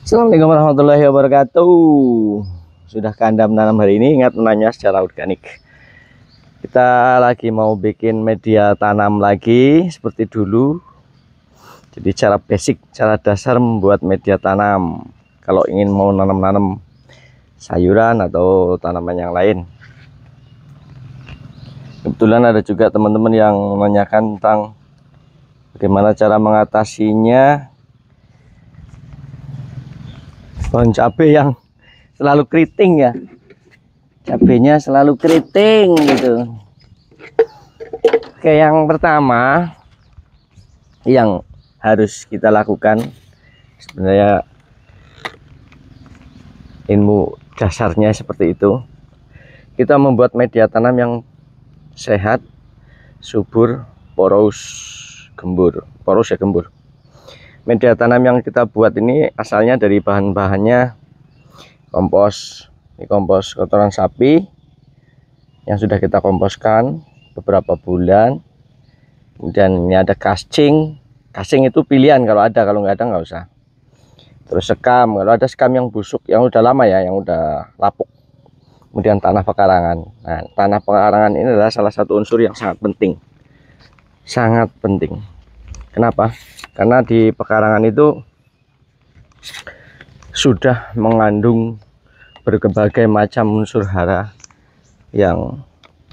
Assalamualaikum warahmatullahi wabarakatuh Sudah kandam menanam hari ini? Ingat menanya secara organik Kita lagi mau bikin media tanam lagi Seperti dulu Jadi cara basic, cara dasar membuat media tanam Kalau ingin mau nanam-nanam sayuran atau tanaman yang lain Kebetulan ada juga teman-teman yang menanyakan tentang Bagaimana cara mengatasinya pohon cabe yang selalu keriting ya cabenya selalu keriting gitu oke yang pertama yang harus kita lakukan sebenarnya ilmu dasarnya seperti itu kita membuat media tanam yang sehat subur poros gembur poros ya gembur media tanam yang kita buat ini asalnya dari bahan-bahannya kompos ini kompos kotoran sapi yang sudah kita komposkan beberapa bulan dan ini ada kasing, kasing itu pilihan kalau ada kalau nggak ada nggak usah terus sekam kalau ada sekam yang busuk yang udah lama ya yang udah lapuk kemudian tanah pekarangan nah tanah pekarangan ini adalah salah satu unsur yang sangat penting sangat penting kenapa karena di pekarangan itu sudah mengandung berbagai macam unsur hara yang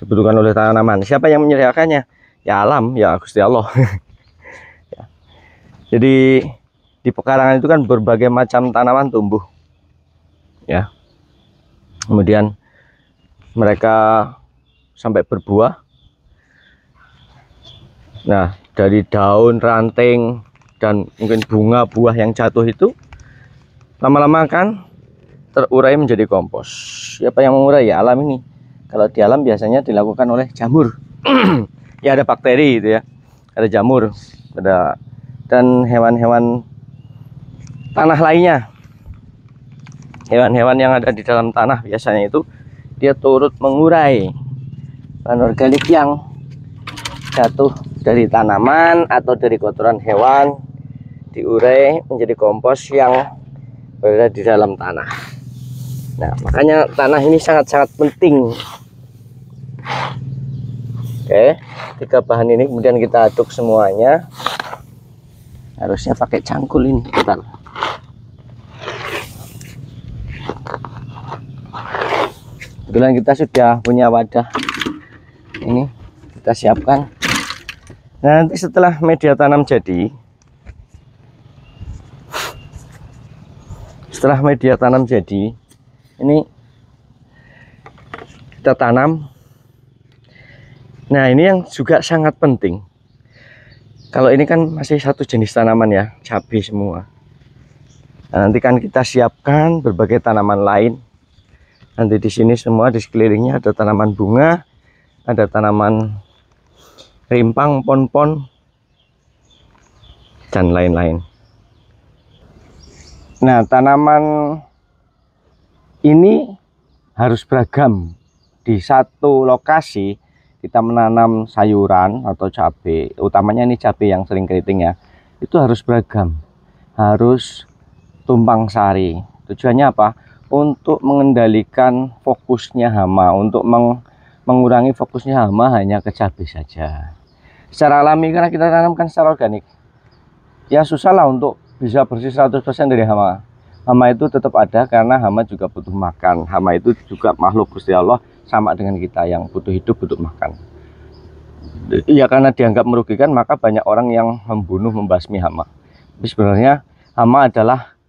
dibutuhkan oleh tanaman siapa yang menyediakannya ya alam ya Gusti Allah ya. jadi di pekarangan itu kan berbagai macam tanaman tumbuh ya kemudian mereka sampai berbuah nah dari daun ranting dan mungkin bunga buah yang jatuh itu lama-lama kan terurai menjadi kompos siapa yang mengurai ya alam ini kalau di alam biasanya dilakukan oleh jamur ya ada bakteri itu ya ada jamur ada dan hewan-hewan tanah lainnya hewan-hewan yang ada di dalam tanah biasanya itu dia turut mengurai bahan organik yang jatuh dari tanaman atau dari kotoran hewan diurai menjadi kompos yang berada di dalam tanah. Nah, makanya tanah ini sangat-sangat penting. Oke, tiga bahan ini kemudian kita aduk semuanya. Harusnya pakai cangkul ini, bentar. Kebetulan kita sudah punya wadah ini kita siapkan nanti setelah media tanam jadi setelah media tanam jadi ini kita tanam nah ini yang juga sangat penting kalau ini kan masih satu jenis tanaman ya cabai semua nah, nanti kan kita siapkan berbagai tanaman lain nanti di sini semua di sekelilingnya ada tanaman bunga ada tanaman rimpang, pon-pon, dan lain-lain. Nah, tanaman ini harus beragam. Di satu lokasi kita menanam sayuran atau cabai, utamanya ini cabai yang sering keriting ya, itu harus beragam. Harus tumpang sari. Tujuannya apa? Untuk mengendalikan fokusnya hama, untuk meng mengurangi fokusnya hama hanya ke cabai saja secara alami karena kita tanamkan secara organik ya susah lah untuk bisa bersih 100% dari hama hama itu tetap ada karena hama juga butuh makan hama itu juga makhluk Gusti Allah sama dengan kita yang butuh hidup butuh makan ya karena dianggap merugikan maka banyak orang yang membunuh membasmi hama tapi sebenarnya hama adalah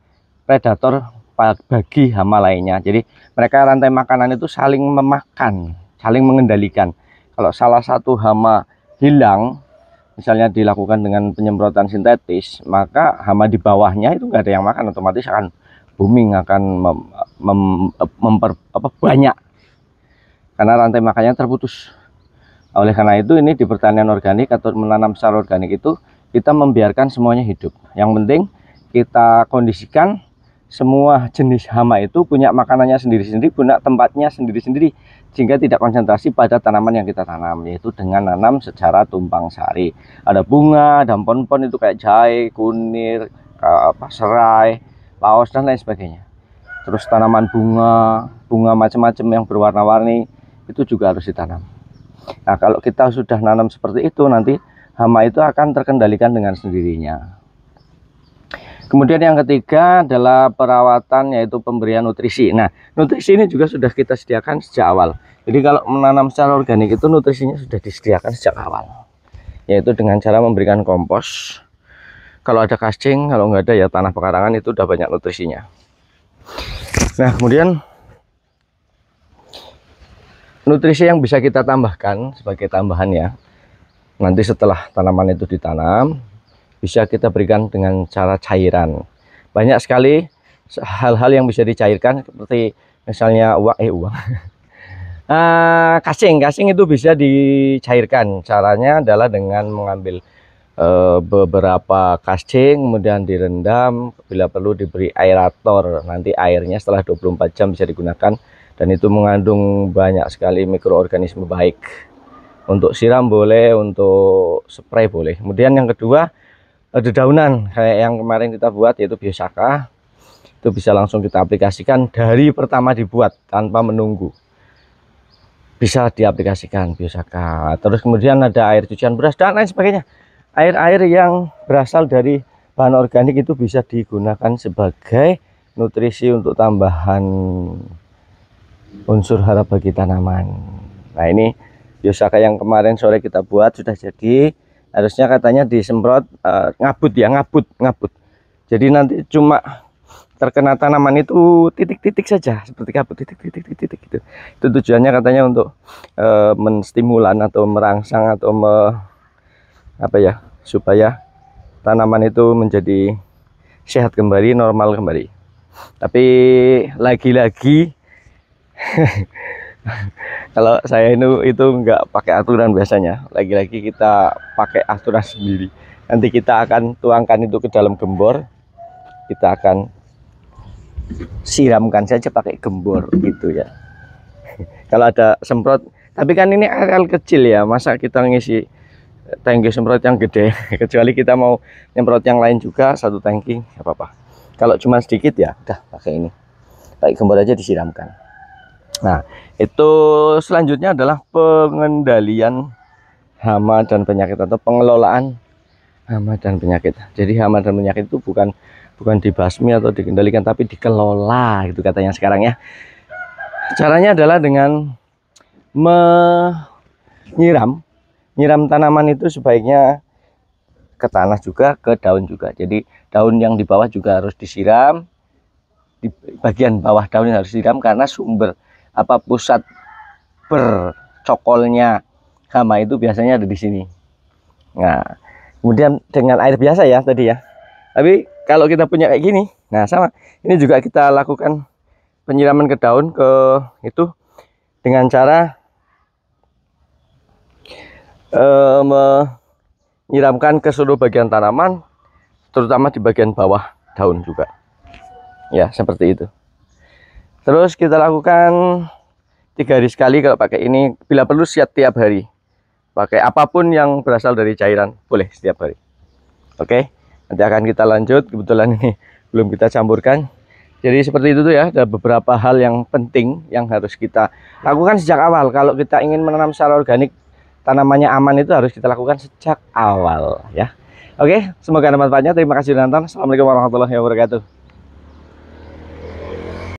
predator bagi hama lainnya jadi mereka rantai makanan itu saling memakan saling mengendalikan kalau salah satu hama hilang misalnya dilakukan dengan penyemprotan sintetis maka hama di bawahnya itu nggak ada yang makan otomatis akan booming akan mem, mem, memper, apa, banyak karena rantai makannya terputus oleh karena itu ini di pertanian organik atau menanam secara organik itu kita membiarkan semuanya hidup yang penting kita kondisikan semua jenis hama itu punya makanannya sendiri-sendiri, punya tempatnya sendiri-sendiri, sehingga tidak konsentrasi pada tanaman yang kita tanam, yaitu dengan nanam secara tumpang sari. Ada bunga, dan pon-pon itu kayak jahe, kunir, apa, serai, laos, dan lain sebagainya. Terus tanaman bunga, bunga macam-macam yang berwarna-warni, itu juga harus ditanam. Nah, kalau kita sudah nanam seperti itu, nanti hama itu akan terkendalikan dengan sendirinya. Kemudian yang ketiga adalah perawatan yaitu pemberian nutrisi. Nah, nutrisi ini juga sudah kita sediakan sejak awal. Jadi kalau menanam secara organik itu nutrisinya sudah disediakan sejak awal. Yaitu dengan cara memberikan kompos. Kalau ada kasing, kalau nggak ada ya tanah pekarangan itu udah banyak nutrisinya. Nah, kemudian nutrisi yang bisa kita tambahkan sebagai tambahan ya. Nanti setelah tanaman itu ditanam, bisa kita berikan dengan cara cairan. Banyak sekali hal-hal yang bisa dicairkan seperti misalnya uang eh uang. kasing ah, kasing itu bisa dicairkan caranya adalah dengan mengambil eh, beberapa kasing kemudian direndam bila perlu diberi aerator nanti airnya setelah 24 jam bisa digunakan dan itu mengandung banyak sekali mikroorganisme baik untuk siram boleh untuk spray boleh kemudian yang kedua dedaunan kayak yang kemarin kita buat yaitu biosaka itu bisa langsung kita aplikasikan dari pertama dibuat tanpa menunggu bisa diaplikasikan biosaka terus kemudian ada air cucian beras dan lain sebagainya air-air yang berasal dari bahan organik itu bisa digunakan sebagai nutrisi untuk tambahan unsur hara bagi tanaman nah ini biosaka yang kemarin sore kita buat sudah jadi harusnya katanya disemprot uh, ngabut ya ngabut ngabut jadi nanti cuma terkena tanaman itu titik-titik saja seperti kabut titik-titik-titik gitu itu tujuannya katanya untuk e, menstimulan atau merangsang atau me, apa ya supaya tanaman itu menjadi sehat kembali normal kembali tapi lagi-lagi kalau saya itu itu nggak pakai aturan biasanya lagi-lagi kita pakai aturan sendiri nanti kita akan tuangkan itu ke dalam gembor kita akan siramkan saja pakai gembor gitu ya kalau ada semprot tapi kan ini areal kecil ya masa kita ngisi tangki semprot yang gede kecuali kita mau semprot yang lain juga satu tangki apa-apa kalau cuma sedikit ya udah pakai ini pakai gembor aja disiramkan Nah, itu selanjutnya adalah pengendalian hama dan penyakit atau pengelolaan hama dan penyakit. Jadi hama dan penyakit itu bukan bukan dibasmi atau dikendalikan tapi dikelola gitu katanya sekarang ya. Caranya adalah dengan menyiram nyiram tanaman itu sebaiknya ke tanah juga, ke daun juga. Jadi daun yang di bawah juga harus disiram. Di bagian bawah daun harus disiram karena sumber apa pusat bercokolnya hama itu biasanya ada di sini. Nah, kemudian dengan air biasa ya tadi ya. Tapi kalau kita punya kayak gini, nah sama. Ini juga kita lakukan penyiraman ke daun ke itu dengan cara eh, menyiramkan ke seluruh bagian tanaman, terutama di bagian bawah daun juga. Ya, seperti itu terus kita lakukan tiga hari sekali kalau pakai ini bila perlu siap tiap hari pakai apapun yang berasal dari cairan boleh setiap hari oke nanti akan kita lanjut kebetulan ini belum kita campurkan jadi seperti itu tuh ya ada beberapa hal yang penting yang harus kita lakukan sejak awal kalau kita ingin menanam secara organik tanamannya aman itu harus kita lakukan sejak awal ya oke okay? semoga ada manfaatnya terima kasih sudah nonton assalamualaikum warahmatullahi wabarakatuh